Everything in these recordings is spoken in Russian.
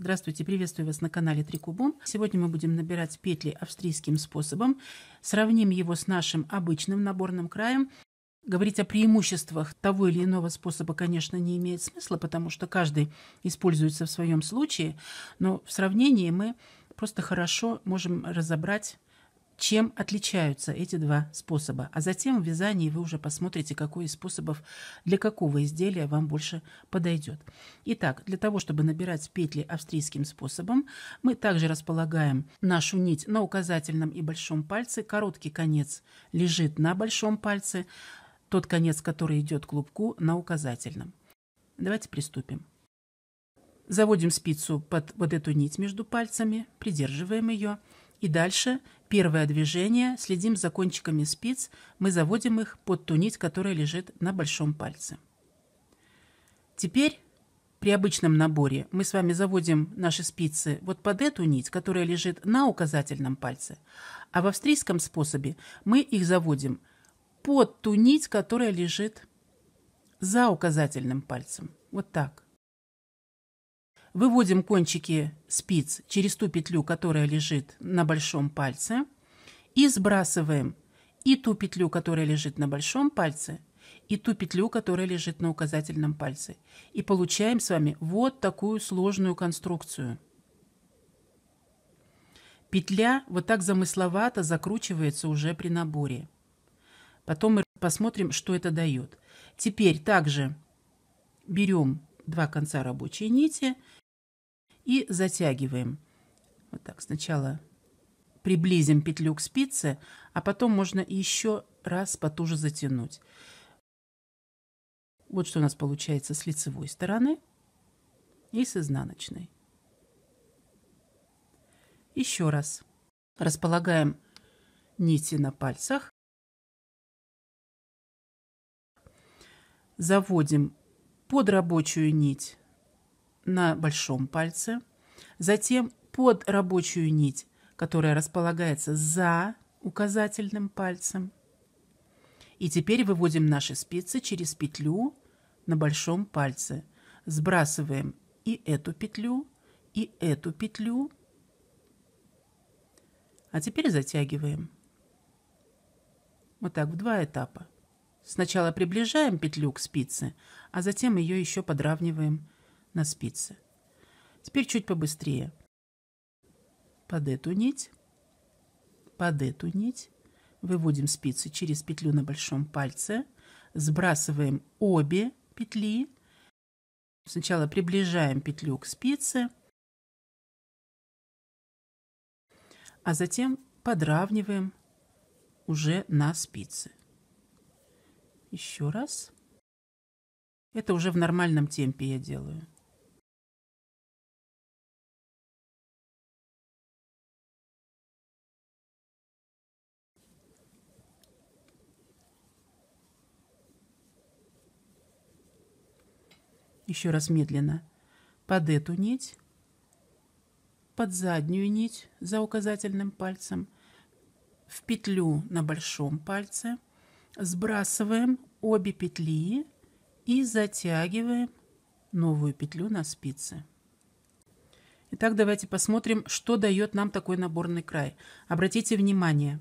Здравствуйте, приветствую вас на канале Трикубон. Сегодня мы будем набирать петли австрийским способом. Сравним его с нашим обычным наборным краем. Говорить о преимуществах того или иного способа, конечно, не имеет смысла, потому что каждый используется в своем случае, но в сравнении мы просто хорошо можем разобрать чем отличаются эти два способа. А затем в вязании вы уже посмотрите, какой из способов для какого изделия вам больше подойдет. Итак, для того, чтобы набирать петли австрийским способом, мы также располагаем нашу нить на указательном и большом пальце. Короткий конец лежит на большом пальце, тот конец, который идет к клубку, на указательном. Давайте приступим. Заводим спицу под вот эту нить между пальцами, придерживаем ее. И дальше Первое движение. Следим за кончиками спиц. Мы заводим их под ту нить, которая лежит на большом пальце. Теперь при обычном наборе мы с вами заводим наши спицы вот под эту нить, которая лежит на указательном пальце, а в австрийском способе мы их заводим под ту нить, которая лежит за указательным пальцем. Вот так. Выводим кончики спиц через ту петлю, которая лежит на большом пальце, и сбрасываем и ту петлю, которая лежит на большом пальце, и ту петлю, которая лежит на указательном пальце. И получаем с вами вот такую сложную конструкцию. Петля вот так замысловато закручивается уже при наборе. Потом мы посмотрим, что это дает. Теперь также берем два конца рабочей нити – и затягиваем. Вот так сначала приблизим петлю к спице, а потом можно еще раз потуже затянуть. Вот что у нас получается с лицевой стороны и с изнаночной. Еще раз. Располагаем нити на пальцах. Заводим под рабочую нить на большом пальце, затем под рабочую нить, которая располагается за указательным пальцем. И теперь выводим наши спицы через петлю на большом пальце. Сбрасываем и эту петлю, и эту петлю. А теперь затягиваем. Вот так, в два этапа. Сначала приближаем петлю к спице, а затем ее еще подравниваем на спице. Теперь чуть побыстрее. Под эту нить, под эту нить выводим спицы через петлю на большом пальце, сбрасываем обе петли. Сначала приближаем петлю к спице, а затем подравниваем уже на спице. Еще раз. Это уже в нормальном темпе я делаю. Еще раз медленно. Под эту нить, под заднюю нить за указательным пальцем, в петлю на большом пальце. Сбрасываем обе петли и затягиваем новую петлю на спице. Итак, давайте посмотрим, что дает нам такой наборный край. Обратите внимание,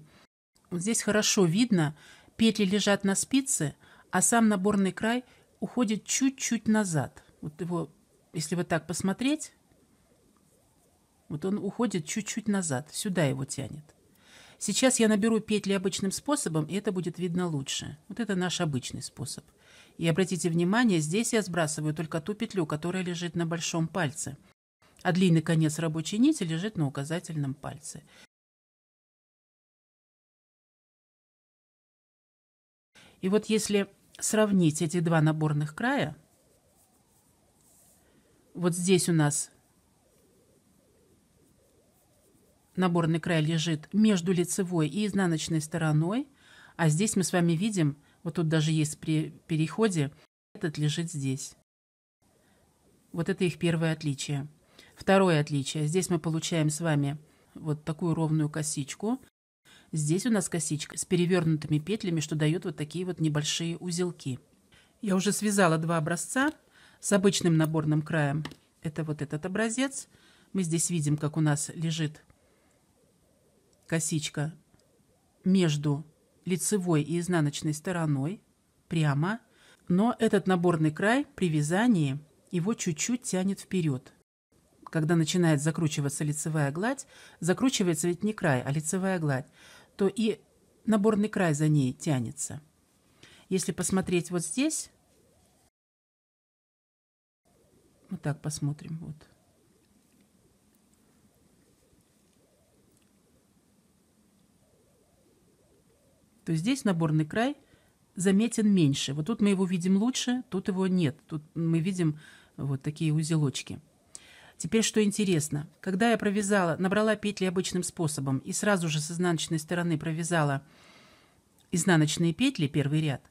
вот здесь хорошо видно, петли лежат на спице, а сам наборный край – уходит чуть-чуть назад. Вот его, если вот так посмотреть, вот он уходит чуть-чуть назад, сюда его тянет. Сейчас я наберу петли обычным способом, и это будет видно лучше. Вот это наш обычный способ. И обратите внимание, здесь я сбрасываю только ту петлю, которая лежит на большом пальце, а длинный конец рабочей нити лежит на указательном пальце. И вот если сравнить эти два наборных края. Вот здесь у нас наборный край лежит между лицевой и изнаночной стороной, а здесь мы с вами видим, вот тут даже есть при переходе, этот лежит здесь. Вот это их первое отличие. Второе отличие. Здесь мы получаем с вами вот такую ровную косичку. Здесь у нас косичка с перевернутыми петлями, что дает вот такие вот небольшие узелки. Я уже связала два образца с обычным наборным краем. Это вот этот образец. Мы здесь видим, как у нас лежит косичка между лицевой и изнаночной стороной прямо, но этот наборный край при вязании его чуть-чуть тянет вперед. Когда начинает закручиваться лицевая гладь, закручивается ведь не край, а лицевая гладь то и наборный край за ней тянется. Если посмотреть вот здесь, вот так посмотрим, вот. То здесь наборный край заметен меньше. Вот тут мы его видим лучше, тут его нет. Тут мы видим вот такие узелочки. Теперь что интересно. Когда я провязала, набрала петли обычным способом и сразу же с изнаночной стороны провязала изнаночные петли, первый ряд,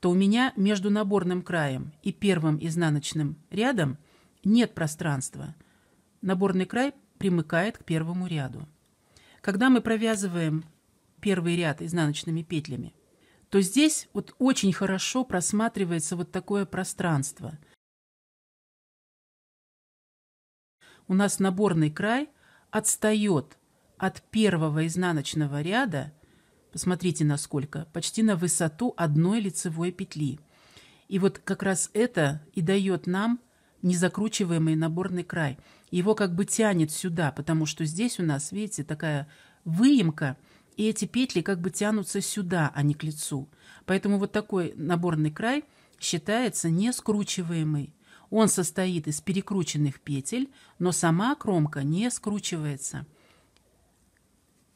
то у меня между наборным краем и первым изнаночным рядом нет пространства. Наборный край примыкает к первому ряду. Когда мы провязываем первый ряд изнаночными петлями, то здесь вот очень хорошо просматривается вот такое пространство – у нас наборный край отстает от первого изнаночного ряда, посмотрите насколько, почти на высоту одной лицевой петли. И вот как раз это и дает нам незакручиваемый наборный край. Его как бы тянет сюда, потому что здесь у нас, видите, такая выемка, и эти петли как бы тянутся сюда, а не к лицу. Поэтому вот такой наборный край считается нескручиваемый. Он состоит из перекрученных петель, но сама кромка не скручивается.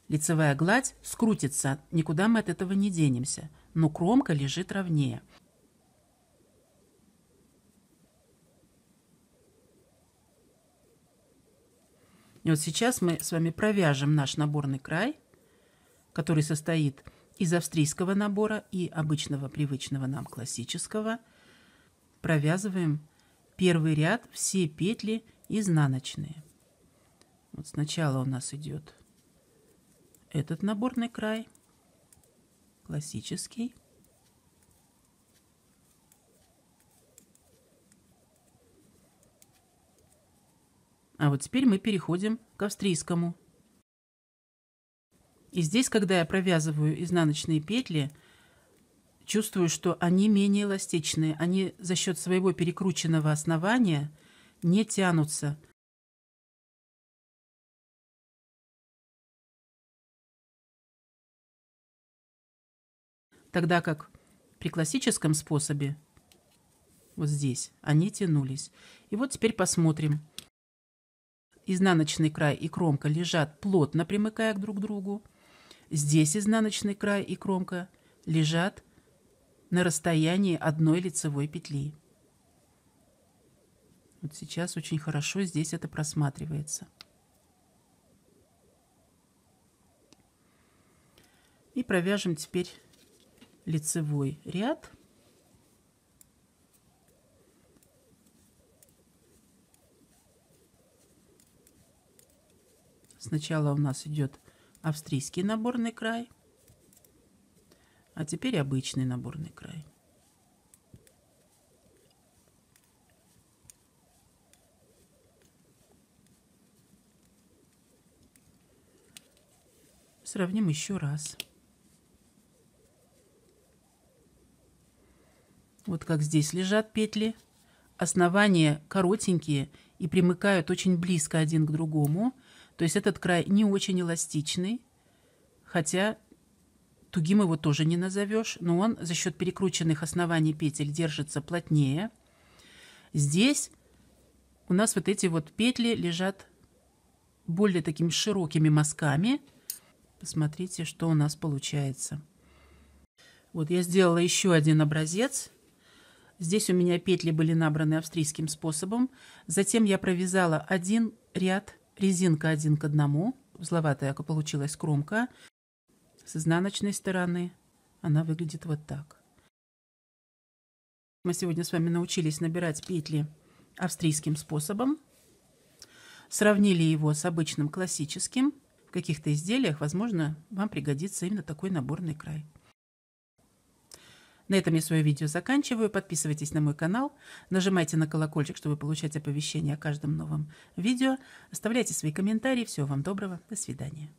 Лицевая гладь скрутится, никуда мы от этого не денемся, но кромка лежит ровнее. И вот сейчас мы с вами провяжем наш наборный край, который состоит из австрийского набора и обычного привычного нам классического. Провязываем первый ряд все петли изнаночные. Вот сначала у нас идет этот наборный край, классический. А вот теперь мы переходим к австрийскому. И здесь, когда я провязываю изнаночные петли, Чувствую, что они менее эластичные, они за счет своего перекрученного основания не тянутся. Тогда как при классическом способе, вот здесь, они тянулись. И вот теперь посмотрим. Изнаночный край и кромка лежат плотно, примыкая друг к другу. Здесь изнаночный край и кромка лежат на расстоянии одной лицевой петли. Вот сейчас очень хорошо здесь это просматривается. И провяжем теперь лицевой ряд. Сначала у нас идет австрийский наборный край – а теперь обычный наборный край. Сравним еще раз. Вот как здесь лежат петли. Основания коротенькие и примыкают очень близко один к другому. То есть этот край не очень эластичный, хотя Тугим его тоже не назовешь, но он за счет перекрученных оснований петель держится плотнее. Здесь у нас вот эти вот петли лежат более такими широкими мазками. Посмотрите, что у нас получается. Вот я сделала еще один образец. Здесь у меня петли были набраны австрийским способом. Затем я провязала один ряд, резинка один к одному. Узловатая получилась кромка. С изнаночной стороны она выглядит вот так. Мы сегодня с вами научились набирать петли австрийским способом. Сравнили его с обычным классическим. В каких-то изделиях, возможно, вам пригодится именно такой наборный край. На этом я свое видео заканчиваю. Подписывайтесь на мой канал, нажимайте на колокольчик, чтобы получать оповещения о каждом новом видео. Оставляйте свои комментарии. Всего вам доброго. До свидания.